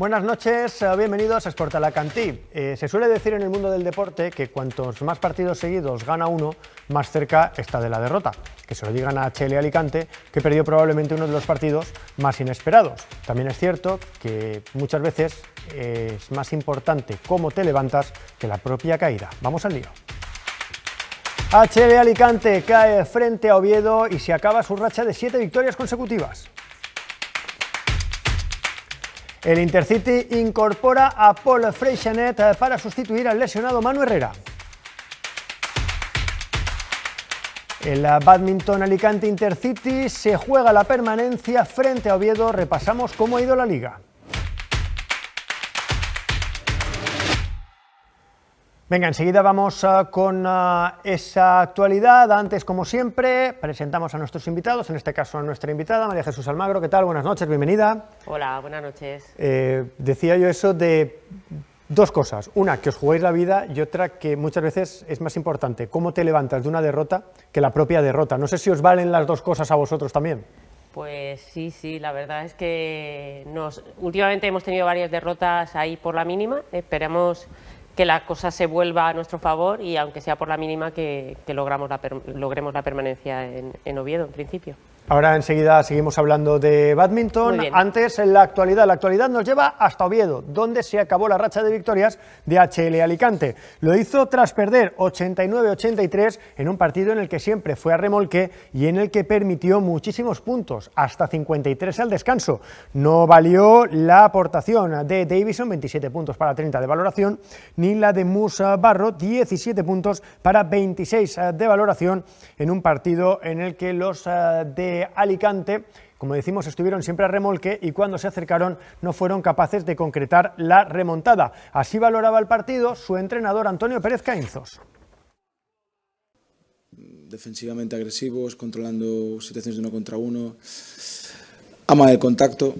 Buenas noches, eh, bienvenidos a Sportalacantí. Eh, se suele decir en el mundo del deporte que cuantos más partidos seguidos gana uno, más cerca está de la derrota. Que se lo digan a HL Alicante, que perdió probablemente uno de los partidos más inesperados. También es cierto que muchas veces eh, es más importante cómo te levantas que la propia caída. Vamos al lío. HL Alicante cae frente a Oviedo y se acaba su racha de siete victorias consecutivas. El Intercity incorpora a Paul Freixenet eh, para sustituir al lesionado Manu Herrera. El badminton Alicante Intercity se juega la permanencia frente a Oviedo. Repasamos cómo ha ido la liga. Venga, enseguida vamos ah, con ah, esa actualidad. Antes, como siempre, presentamos a nuestros invitados, en este caso a nuestra invitada, María Jesús Almagro. ¿Qué tal? Buenas noches, bienvenida. Hola, buenas noches. Eh, decía yo eso de dos cosas. Una, que os juguéis la vida y otra que muchas veces es más importante, cómo te levantas de una derrota que la propia derrota. No sé si os valen las dos cosas a vosotros también. Pues sí, sí, la verdad es que nos, últimamente hemos tenido varias derrotas ahí por la mínima. Esperemos que la cosa se vuelva a nuestro favor y aunque sea por la mínima que, logramos la logremos la permanencia en Oviedo en principio. Ahora enseguida seguimos hablando de badminton. Antes, en la actualidad. La actualidad nos lleva hasta Oviedo, donde se acabó la racha de victorias de HL Alicante. Lo hizo tras perder 89-83 en un partido en el que siempre fue a remolque y en el que permitió muchísimos puntos, hasta 53 al descanso. No valió la aportación de Davison, 27 puntos para 30 de valoración, ni la de Musa Barro, 17 puntos para 26 de valoración, en un partido en el que los eh, de Alicante, como decimos, estuvieron siempre a remolque y cuando se acercaron no fueron capaces de concretar la remontada. Así valoraba el partido su entrenador Antonio Pérez Caínzos Defensivamente agresivos, controlando situaciones de uno contra uno, ama el contacto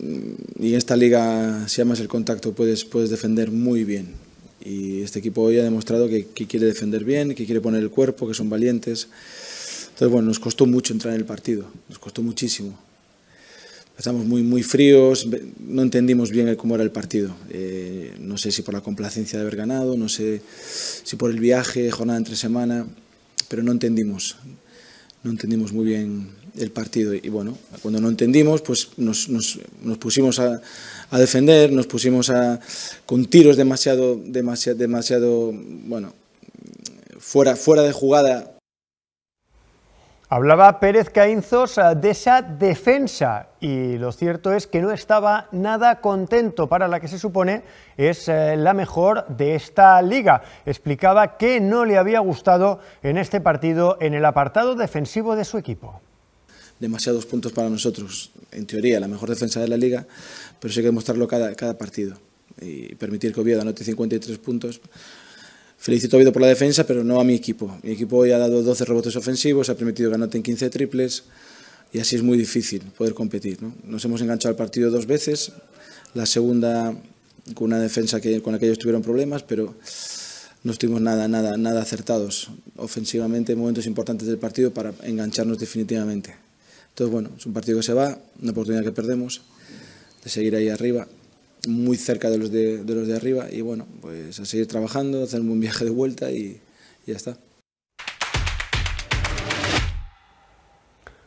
mm, y en esta liga, si amas el contacto, puedes, puedes defender muy bien. Y este equipo hoy ha demostrado que quiere defender bien, que quiere poner el cuerpo, que son valientes. Entonces, bueno, nos costó mucho entrar en el partido, nos costó muchísimo. Estamos muy, muy fríos, no entendimos bien cómo era el partido. Eh, no sé si por la complacencia de haber ganado, no sé si por el viaje, jornada entre semana, pero no entendimos. No entendimos muy bien el partido. Y bueno, cuando no entendimos, pues nos, nos, nos pusimos a, a, defender, nos pusimos a, con tiros demasiado, demasiado, demasiado bueno, fuera, fuera de jugada Hablaba Pérez Caínzos eh, de esa defensa y lo cierto es que no estaba nada contento para la que se supone es eh, la mejor de esta liga. Explicaba que no le había gustado en este partido en el apartado defensivo de su equipo. Demasiados puntos para nosotros, en teoría la mejor defensa de la liga, pero sí hay que demostrarlo cada, cada partido y permitir que Oviedo anote 53 puntos Felicito a Oviedo por la defensa, pero no a mi equipo. Mi equipo hoy ha dado 12 rebotes ofensivos, ha permitido que anoten 15 triples y así es muy difícil poder competir. Nos hemos enganchado al partido dos veces, la segunda con una defensa que, con la que ellos tuvieron problemas, pero no estuvimos nada, nada, nada acertados ofensivamente en momentos importantes del partido para engancharnos definitivamente. Entonces, bueno, es un partido que se va, una oportunidad que perdemos de seguir ahí arriba muy cerca de los de, los de arriba y bueno, pues a seguir trabajando, hacer un buen viaje de vuelta y, ya está.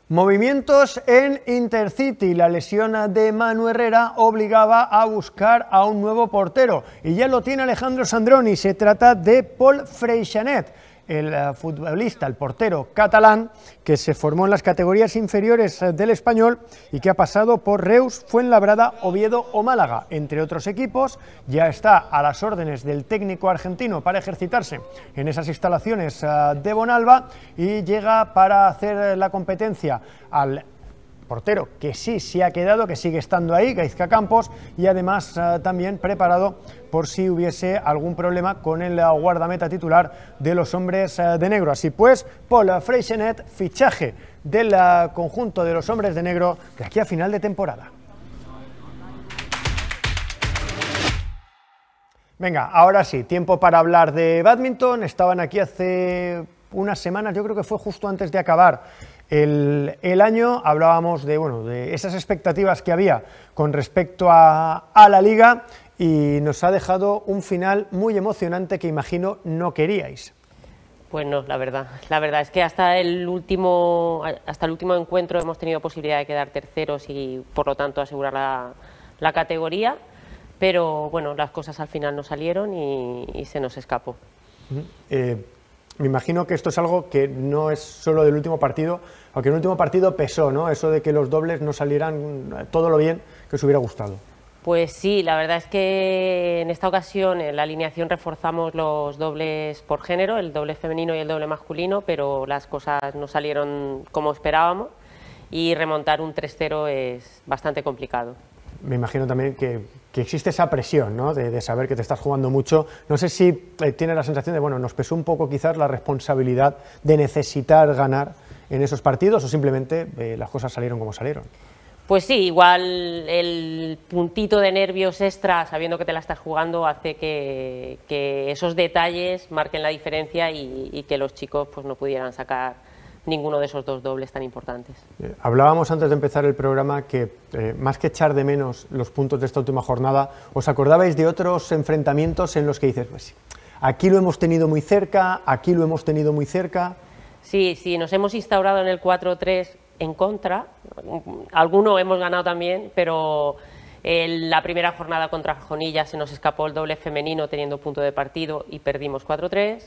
Movimientos en Intercity. La lesión de Manu Herrera obligaba a buscar a un nuevo portero. Y ya lo tiene Alejandro Sandroni. Se trata de Paul Freixanet el eh, futbolista, el portero catalán, que se formó en las categorías inferiores eh, del español y que ha pasado por Reus, Fuenlabrada, Oviedo o Málaga, entre otros equipos. Ya está a las órdenes del técnico argentino para ejercitarse en esas instalaciones eh, de Bonalba y llega para hacer la competencia al portero que sí se ha quedado, que sigue estando ahí, Gaizka Campos, y además eh, también preparado por si hubiese algún problema con el eh, guardameta titular de los hombres eh, de negro. Así pues, Paul Freixenet, fichaje del conjunto de los hombres de negro de aquí a final de temporada. Venga, ahora sí, tiempo para hablar de badminton. Estaban aquí hace unas semanas, yo creo que fue justo antes de acabar el, año, hablábamos de, bueno, de esas expectativas que había con respecto a, la liga y nos ha dejado un final muy emocionante que imagino no queríais. Pues no, la verdad. La verdad es que hasta el último, hasta el último encuentro hemos tenido posibilidad de quedar terceros y por lo tanto asegurar la, categoría, pero bueno, las cosas al final no salieron y, se nos escapó. Me imagino que esto es algo que no es solo del último partido, aunque el último partido pesó, ¿no? Eso de que los dobles no salieran todo lo bien que os hubiera gustado. Pues sí, la verdad es que en esta ocasión en la alineación reforzamos los dobles por género, el doble femenino y el doble masculino, pero las cosas no salieron como esperábamos y remontar un 3-0 es bastante complicado me imagino también que, que existe esa presión, ¿no? De, saber que te estás jugando mucho. No sé si eh, tiene la sensación de, bueno, nos pesó un poco quizás la responsabilidad de necesitar ganar en esos partidos o simplemente eh, las cosas salieron como salieron. Pues sí, igual el puntito de nervios extra, sabiendo que te la estás jugando, hace que, que esos detalles marquen la diferencia y, y, que los chicos pues, no pudieran sacar ninguno de esos dos dobles tan importantes. Eh, hablábamos antes de empezar el programa que, eh, más que echar de menos los puntos de esta última jornada, ¿os acordabais de otros enfrentamientos en los que dices, pues aquí lo hemos tenido muy cerca, aquí lo hemos tenido muy cerca? Sí, sí, nos hemos instaurado en el 4-3 en contra. Alguno hemos ganado también, pero en eh, la primera jornada contra Jonilla se nos escapó el doble femenino teniendo punto de partido y perdimos 4-3.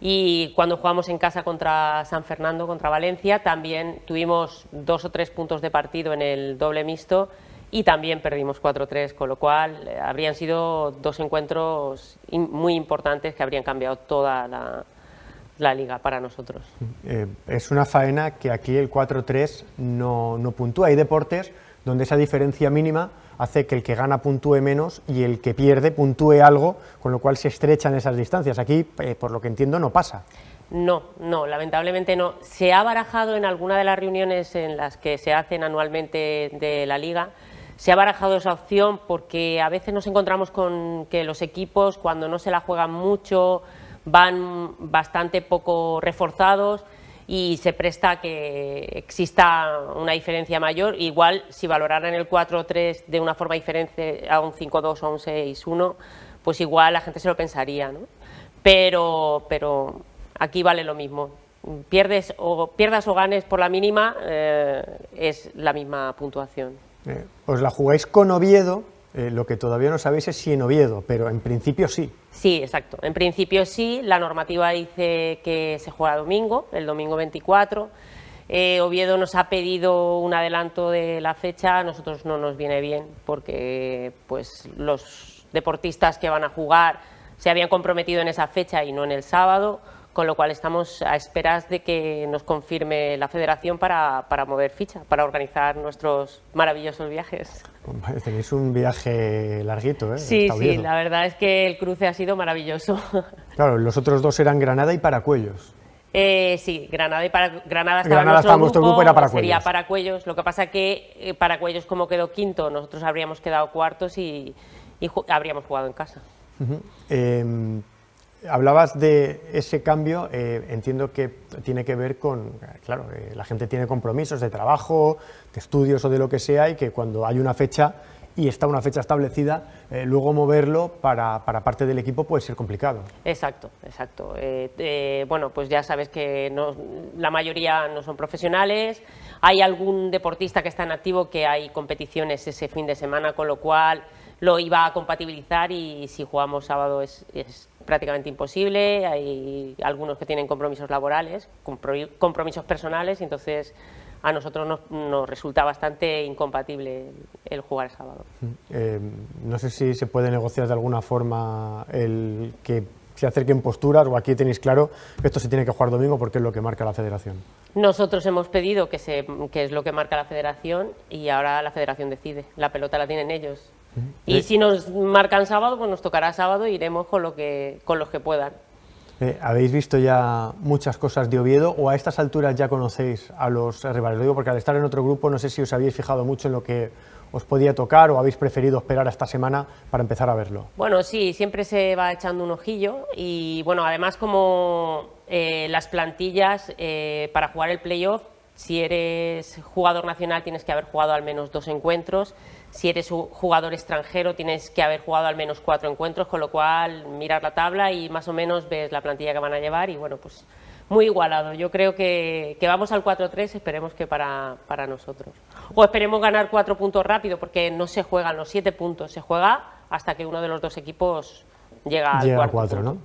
Y cuando jugamos en casa contra San Fernando, contra Valencia, también tuvimos dos o tres puntos de partido en el doble mixto y también perdimos 4-3, con lo cual eh, habrían sido dos encuentros muy importantes que habrían cambiado toda la, liga para nosotros. Eh, es una faena que aquí el 4-3 no, no puntúa. Hay deportes donde esa diferencia mínima hace que el que gana puntúe menos y el que pierde puntúe algo, con lo cual se estrechan esas distancias. Aquí, eh, por lo que entiendo, no pasa. No, no, lamentablemente no. Se ha barajado en alguna de las reuniones en las que se hacen anualmente de la liga, se ha barajado esa opción porque a veces nos encontramos con que los equipos cuando no se la juegan mucho van bastante poco reforzados y se presta a que exista una diferencia mayor. Igual, si valoraran el 4-3 de una forma diferente a un 5-2 o un 6-1, pues igual la gente se lo pensaría, ¿no? Pero, pero aquí vale lo mismo. Pierdes o, pierdas o ganes por la mínima, eh, es la misma puntuación. Eh, os la jugáis con Oviedo, eh, lo que todavía no sabéis es si en Oviedo, pero en principio sí. Sí, exacto. En principio sí, la normativa dice que se juega domingo, el domingo 24. Eh, Oviedo nos ha pedido un adelanto de la fecha, a nosotros no nos viene bien porque pues, los deportistas que van a jugar se habían comprometido en esa fecha y no en el sábado con lo cual estamos a esperas de que nos confirme la federación para, mover ficha, para organizar nuestros maravillosos viajes. Tenéis un viaje larguito, ¿eh? Sí, sí, la verdad es que el cruce ha sido maravilloso. Claro, los otros dos eran Granada y Paracuellos. Eh, sí, Granada y para, Granada estaba en nuestro, grupo, sería Paracuellos. Lo que pasa que eh, Paracuellos como quedó quinto, nosotros habríamos quedado cuartos y, habríamos jugado en casa. Hablabas de ese cambio, eh, entiendo que tiene que ver con, claro, eh, la gente tiene compromisos de trabajo, de estudios o de lo que sea y que cuando hay una fecha y está una fecha establecida, eh, luego moverlo para, parte del equipo puede ser complicado. Exacto, exacto. bueno, pues ya sabes que la mayoría no son profesionales, hay algún deportista que está en activo que hay competiciones ese fin de semana, con lo cual lo iba a compatibilizar y si jugamos sábado es, es prácticamente imposible, hay algunos que tienen compromisos laborales, compromisos personales, y entonces a nosotros nos, resulta bastante incompatible el jugar el sábado. Mm. Eh, no sé si se puede negociar de alguna forma el que se acerquen posturas o aquí tenéis claro que esto se tiene que jugar domingo porque es lo que marca la federación. Nosotros hemos pedido que, se, que es lo que marca la federación y ahora la federación decide. La pelota la tienen ellos. Y eh, si nos marcan sábado, pues nos tocará sábado e iremos con, lo con los que puedan. Eh, ¿Habéis visto ya muchas cosas de Oviedo o a estas alturas ya conocéis a los rivales? Lo digo porque al estar en otro grupo no sé si os habéis fijado mucho en lo que os podía tocar o habéis preferido esperar a esta semana para empezar a verlo. Bueno, sí, siempre se va echando un ojillo y bueno, además como eh, las plantillas para jugar el playoff, si eres jugador nacional tienes que haber jugado al menos dos encuentros si eres jugador extranjero tienes que haber jugado al menos cuatro encuentros, con lo cual mirar la tabla y más o menos ves la plantilla que van a llevar y bueno, pues muy igualado. Yo creo que, que vamos al 4-3, esperemos que para, para, nosotros. O esperemos ganar cuatro puntos rápido, porque no se juegan los siete puntos, se juega hasta que uno de los dos equipos llega al A cuatro, ¿no?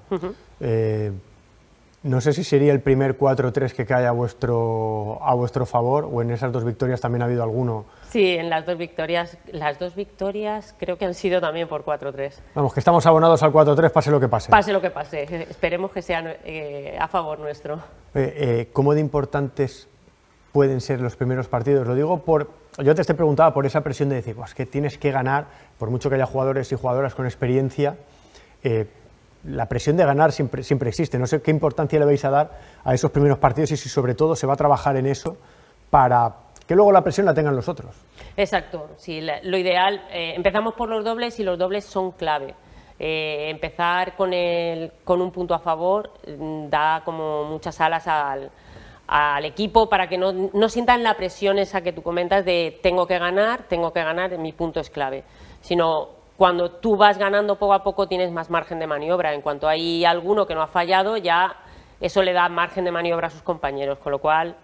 No sé si sería el primer 4-3 que cae a vuestro, a vuestro favor o en esas dos victorias también ha habido alguno. Sí, en las dos victorias, las dos victorias creo que han sido también por 4-3. Vamos, que estamos abonados al 4-3, pase lo que pase. Pase lo que pase, esperemos que sea eh, a favor nuestro. Eh, eh, ¿Cómo de importantes pueden ser los primeros partidos? Lo digo por, yo te te preguntaba por esa presión de decir, pues que tienes que ganar, por mucho que haya jugadores y jugadoras con experiencia, la presión de ganar siempre, siempre existe. No sé qué importancia le vais a dar a esos primeros partidos y si sobre todo se va a trabajar en eso para que luego la presión la tengan los otros. Exacto, si lo ideal, eh, empezamos por los dobles y los dobles son clave. Eh, empezar con, el, con un punto a favor mm, da como muchas alas al, equipo para que no, sientan la presión esa que tú comentas de tengo que ganar, tengo que ganar, mi punto es clave, sino cuando tú vas ganando poco a poco tienes más margen de maniobra. En cuanto hay alguno que no ha fallado, ya eso le da margen de maniobra a sus compañeros, con lo cual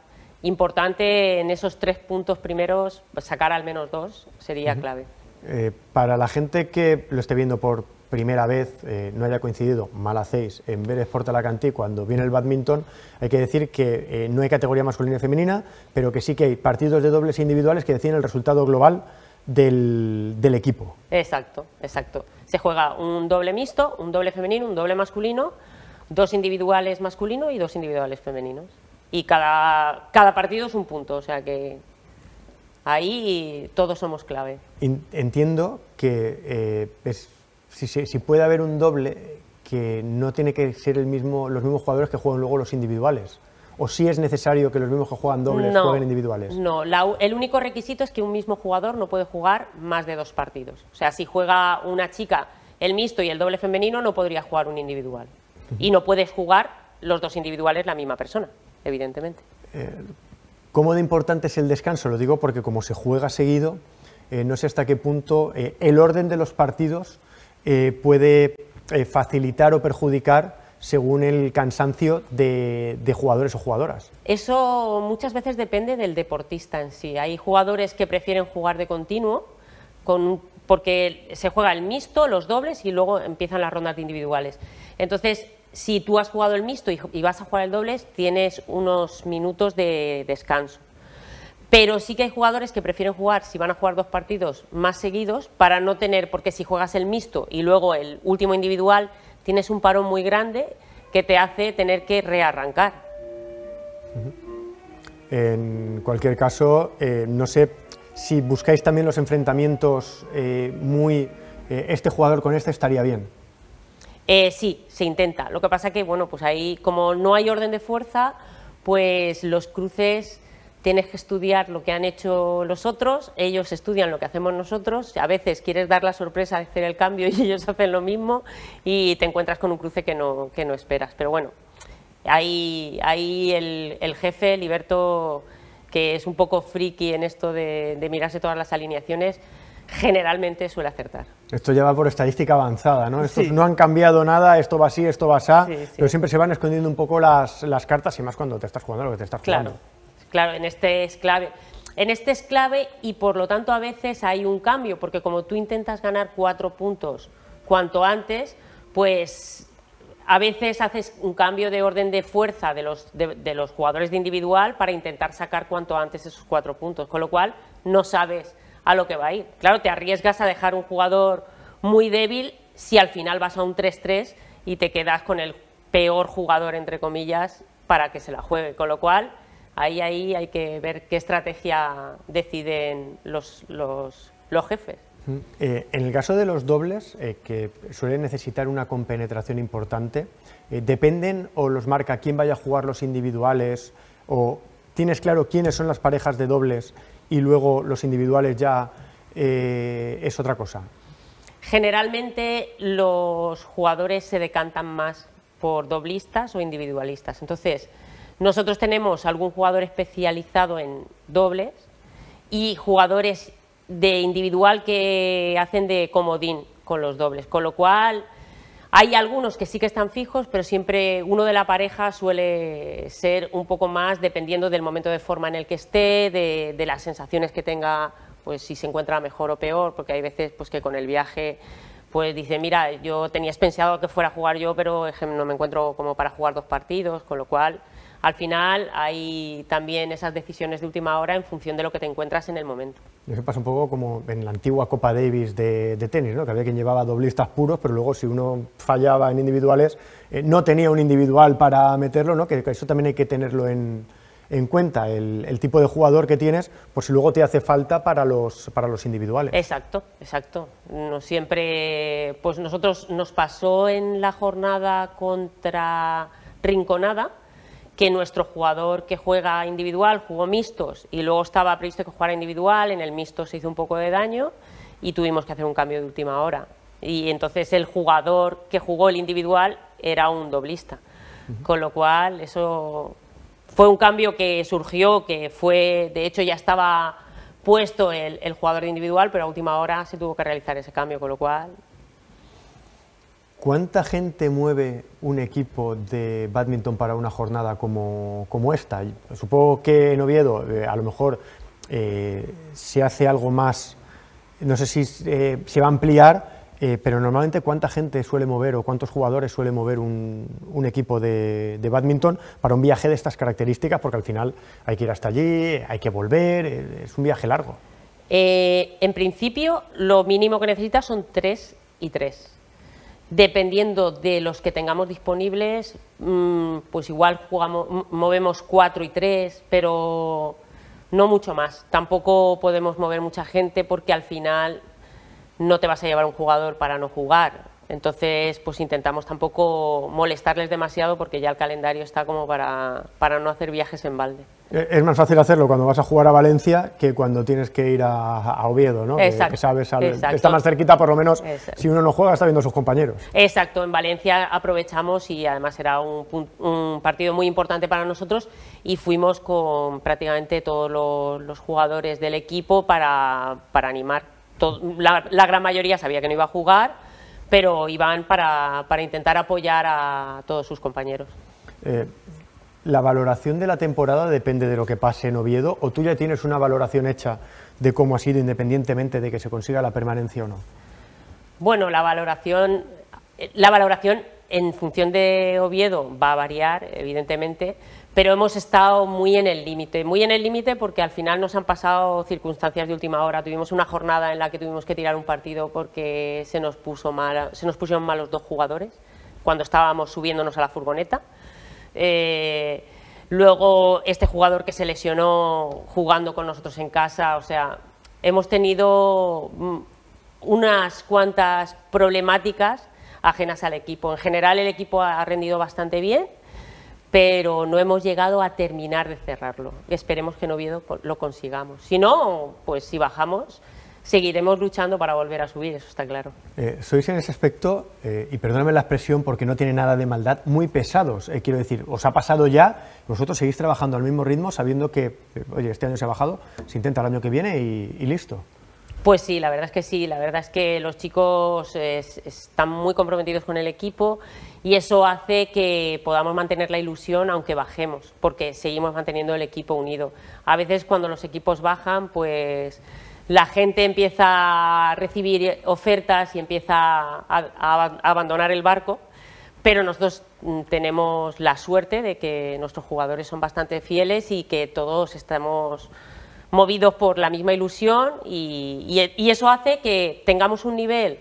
importante en esos tres puntos primeros pues, sacar al menos dos sería clave. Eh, para la gente que lo esté viendo por primera vez, eh, no haya coincidido, mal hacéis, en ver Sport Alacantí cuando viene el badminton, hay que decir que eh, no hay categoría masculina y femenina, pero que sí que hay partidos de dobles e individuales que deciden el resultado global del, equipo. Exacto, exacto. Se juega un doble mixto, un doble femenino, un doble masculino, dos individuales masculinos y dos individuales femeninos. Y cada, partido es un punto, o sea que ahí todos somos clave. Entiendo que eh, si, si, puede haber un doble que no tiene que ser el mismo, los mismos jugadores que juegan luego los individuales o si es necesario que los mismos que juegan dobles jueguen individuales? No, el único requisito es que un mismo jugador no puede jugar más de dos partidos. O sea, si juega una chica el mixto y el doble femenino, no podría jugar un individual. Y no puedes jugar los dos individuales la misma persona, evidentemente. Eh, ¿Cómo de importante es el descanso? Lo digo porque como se juega seguido, eh, no sé hasta qué punto eh, el orden de los partidos puede facilitar o perjudicar según el cansancio de, jugadores o jugadoras. Eso muchas veces depende del deportista en sí. Hay jugadores que prefieren jugar de continuo porque se juega el mixto, los dobles y luego empiezan las rondas individuales. Entonces, si tú has jugado el mixto y vas a jugar el dobles, tienes unos minutos de descanso. Pero sí que hay jugadores que prefieren jugar, si van a jugar dos partidos más seguidos, para no tener, porque si juegas el mixto y luego el último individual, tienes un parón muy grande que te hace tener que rearrancar. En cualquier caso, eh, no sé si buscáis también los enfrentamientos eh, muy... Eh, este jugador con este estaría bien. sí, se intenta. Lo que pasa que, bueno, pues ahí como no hay orden de fuerza, pues los cruces tienes que estudiar lo que han hecho los otros, ellos estudian lo que hacemos nosotros, a veces quieres dar la sorpresa de hacer el cambio y ellos hacen lo mismo y te encuentras con un cruce que no, esperas. Pero bueno, ahí, el, jefe, Liberto, que es un poco friki en esto de, mirarse todas las alineaciones, generalmente suele acertar. Esto lleva por estadística avanzada, ¿no? no han cambiado nada, esto va así, esto va así, pero siempre se van escondiendo un poco las, cartas y más cuando te estás jugando lo que te estás claro. jugando. Claro, en este es clave. En este es clave y por lo tanto a veces hay un cambio, porque como tú intentas ganar cuatro puntos cuanto antes, pues a veces haces un cambio de orden de fuerza de los, de los jugadores de individual para intentar sacar cuanto antes esos cuatro puntos, con lo cual no sabes a lo que va a ir. Claro, te arriesgas a dejar un jugador muy débil si al final vas a un 3-3 y te quedas con el peor jugador, entre comillas, para que se la juegue, con lo cual Ahí, ahí hay que ver qué estrategia deciden los, jefes. Eh, en el caso de los dobles, eh, que suelen necesitar una compenetración importante, eh, ¿dependen o los marca quién vaya a jugar los individuales? ¿O tienes claro quiénes son las parejas de dobles y luego los individuales ya es otra cosa? Generalmente los jugadores se decantan más por doblistas o individualistas. Entonces, nosotros tenemos algún jugador especializado en dobles y jugadores de individual que hacen de comodín con los dobles, con lo cual hay algunos que sí que están fijos, pero siempre uno de la pareja suele ser un poco más dependiendo del momento de forma en el que esté, de, las sensaciones que tenga, pues si se encuentra mejor o peor, porque hay veces pues que con el viaje pues dice, mira, yo tenías pensado que fuera a jugar yo, pero no me encuentro como para jugar dos partidos, con lo cual al final hay también esas decisiones de última hora en función de lo que te encuentras en el momento. Eso pasa un poco como en la antigua Copa Davis de, tenis, ¿no? que había quien llevaba doblistas puros, pero luego si uno fallaba en individuales, eh, no tenía un individual para meterlo, ¿no? que, eso también hay que tenerlo en, cuenta el, tipo de jugador que tienes por si luego te hace falta para los, para los individuales. Exacto, exacto. No siempre, pues nosotros nos pasó en la jornada contra Rinconada, que nuestro jugador que juega individual jugó mixtos y luego estaba previsto que jugara individual, en el mixto se hizo un poco de daño y tuvimos que hacer un cambio de última hora. Y entonces el jugador que jugó el individual era un doblista. Con lo cual, eso fue un cambio que surgió, que fue, de hecho, ya estaba puesto el, el jugador individual, pero a última hora se tuvo que realizar ese cambio, con lo cual ¿Cuánta gente mueve un equipo de badminton para una jornada como, esta? Supongo que en Oviedo eh, a lo mejor eh, se hace algo más, no sé si eh, se va a ampliar, pero normalmente cuánta gente suele mover o cuántos jugadores suele mover un, equipo de, de, badminton para un viaje de estas características, porque al final hay que ir hasta allí, hay que volver, es un viaje largo. en principio, lo mínimo que necesitas son tres y tres Dependiendo de los que tengamos disponibles, mm, pues igual jugamos, movemos cuatro y tres, pero no mucho más. Tampoco podemos mover mucha gente porque al final no te vas a llevar un jugador para no jugar. Entonces, pues intentamos tampoco molestarles demasiado porque ya el calendario está como para, no hacer viajes en balde. Eh, es más fácil hacerlo cuando vas a jugar a Valencia que cuando tienes que ir a, Oviedo, ¿no? Exacto. Que, sabes, está más cerquita, por lo menos, si uno no juega, está viendo a sus compañeros. Exacto, en Valencia aprovechamos y además era un, partido muy importante para nosotros y fuimos con prácticamente todos los, jugadores del equipo para, animar. la gran mayoría sabía que no iba a jugar pero iban para, intentar apoyar a todos sus compañeros. Eh, ¿La valoración de la temporada depende de lo que pase en Oviedo o tú ya tienes una valoración hecha de cómo ha sido independientemente de que se consiga la permanencia o no? Bueno, la valoración, eh, la valoración en función de Oviedo va a variar, evidentemente, pero hemos estado muy en el límite, muy en el límite porque al final nos han pasado circunstancias de última hora. Tuvimos una jornada en la que tuvimos que tirar un partido porque se nos, se nos pusieron mal los dos jugadores cuando estábamos subiéndonos a la furgoneta. Eh, luego este jugador que se lesionó jugando con nosotros en casa, o sea, hemos tenido mm, unas cuantas problemáticas ajenas al equipo. En general el equipo ha rendido bastante bien pero no hemos llegado a terminar de cerrarlo. Esperemos que en Oviedo lo consigamos. Si no, pues si bajamos, seguiremos luchando para volver a subir, eso está claro. Eh, sois en ese aspecto, eh, y perdóname la expresión porque no tiene nada de maldad, muy pesados. Eh, quiero decir, os ha pasado ya, vosotros seguís trabajando al mismo ritmo sabiendo que, oye, este año se ha bajado, se intenta el año que viene y listo. Pues sí, la verdad es que sí, la verdad es que los chicos están muy comprometidos con el equipo y eso hace que podamos mantener la ilusión aunque bajemos, porque seguimos manteniendo el equipo unido. A veces cuando los equipos bajan, pues la gente empieza a recibir ofertas y empieza a, abandonar el barco, pero nosotros mm, tenemos la suerte de que nuestros jugadores son bastante fieles y que todos estamos movidos por la misma ilusión y eso hace que tengamos un nivel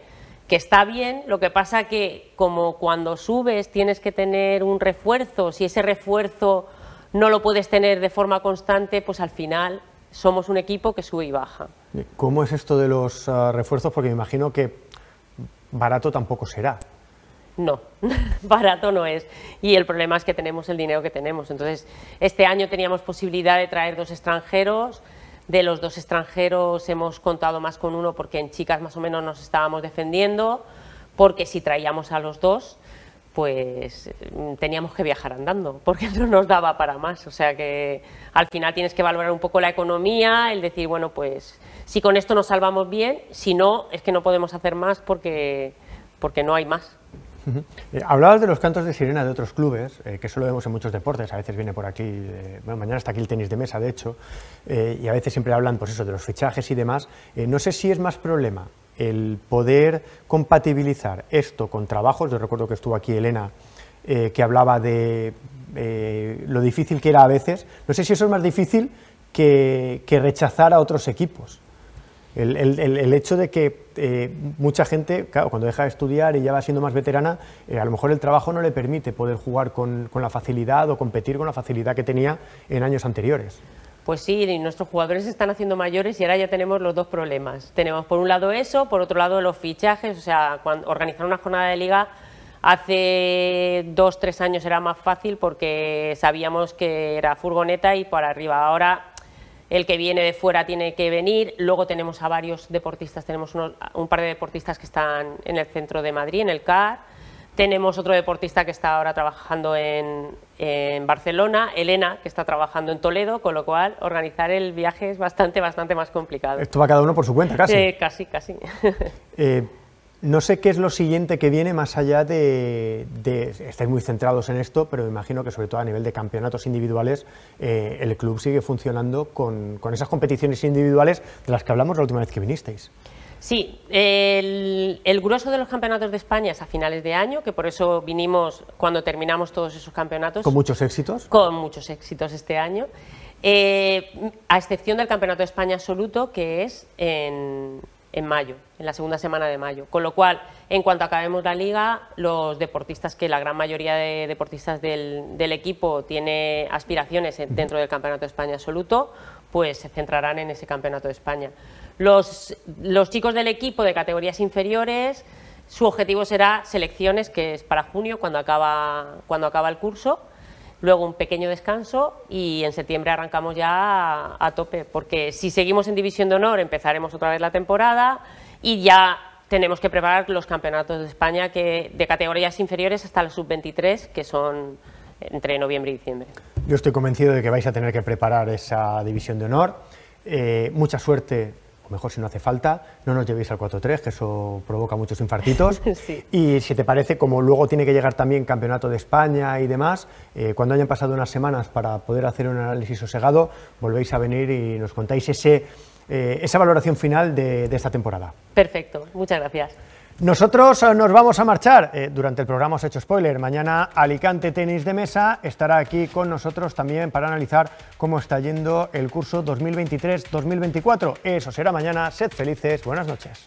que está bien, lo que pasa que como cuando subes tienes que tener un refuerzo, si ese refuerzo no lo puedes tener de forma constante, pues al final somos un equipo que sube y baja. ¿Cómo es esto de los ah, refuerzos? Porque me imagino que barato tampoco será. No, barato no es. Y el problema es que tenemos el dinero que tenemos. Entonces, este año teníamos posibilidad de traer dos extranjeros, de los dos extranjeros hemos contado más con uno porque en chicas más o menos nos estábamos defendiendo, porque si traíamos a los dos, pues mm, teníamos que viajar andando, porque no nos daba para más. O sea que al final tienes que valorar un poco la economía, el decir, bueno, pues si con esto nos salvamos bien, si no, es que no podemos hacer más porque, porque no hay más. Eh, hablabas de los cantos de sirena de otros clubes, eh, que eso lo vemos en muchos deportes, a veces viene por aquí, eh, bueno, mañana está aquí el tenis de mesa, de hecho, y a veces siempre hablan pues eso, de los fichajes y demás. no sé si es más problema el poder compatibilizar esto con trabajos, yo recuerdo que estuvo aquí Elena, que hablaba de lo difícil que era a veces, no sé si eso es más difícil que rechazar a otros equipos. El, hecho de que eh, mucha gente, cuando deja de estudiar y ya va siendo más veterana, eh, a lo mejor el trabajo no le permite poder jugar con, la facilidad o competir con la facilidad que tenía en años anteriores. Pues sí, nuestros jugadores se están haciendo mayores y ahora ya tenemos los dos problemas. Tenemos por un lado eso, por otro lado los fichajes, o sea, organizar una jornada de liga hace dos, tres años era más fácil porque sabíamos que era furgoneta y por arriba. Ahora el que viene de fuera tiene que venir, luego tenemos a varios deportistas, tenemos un par de deportistas que están en el centro de Madrid, en el CAR, tenemos otro deportista que está ahora trabajando en, Barcelona, Elena, que está trabajando en Toledo, con lo cual organizar el viaje es bastante, bastante más complicado. Esto va cada uno por su cuenta, casi. Eh, casi, casi. Eh, no sé qué es lo siguiente que viene más allá de, estar estáis muy centrados en esto, pero me imagino que sobre todo a nivel de campeonatos individuales eh, el club sigue funcionando con, esas competiciones individuales de las que hablamos la última vez que vinisteis. Sí, el, grueso de los campeonatos de España es a finales de año, que por eso vinimos cuando terminamos todos esos campeonatos. ¿Con muchos éxitos? Con muchos éxitos este año, eh, a excepción del Campeonato de España absoluto, que es en, en mayo, en la segunda semana de mayo. Con lo cual, en cuanto acabemos la liga, los deportistas, que la gran mayoría de deportistas del, equipo tiene aspiraciones dentro del Campeonato de España absoluto, pues se centrarán en ese Campeonato de España. Los, los chicos del equipo de categorías inferiores, su objetivo será selecciones, que es para junio, cuando acaba, cuando acaba el curso luego un pequeño descanso y en septiembre arrancamos ya a, tope, porque si seguimos en División de Honor empezaremos otra vez la temporada y ya tenemos que preparar los campeonatos de España que, de categorías inferiores hasta la sub-23, que son entre noviembre y diciembre. Yo estoy convencido de que vais a tener que preparar esa División de Honor. Eh, mucha suerte mejor si no hace falta, no nos llevéis al 4-3, que eso provoca muchos infartitos. Y si te parece, como luego tiene que llegar también Campeonato de España y demás, eh, cuando hayan pasado unas semanas para poder hacer un análisis sosegado, volvéis a venir y nos contáis ese, eh, esa valoración final de esta temporada. Perfecto, muchas gracias. Nosotros eh, nos vamos a marchar. Eh, durante el programa os hecho spoiler. Mañana Alicante Tenis de Mesa estará aquí con nosotros también para analizar cómo está yendo el curso 2023-2024. Eso será mañana. Sed felices. Buenas noches.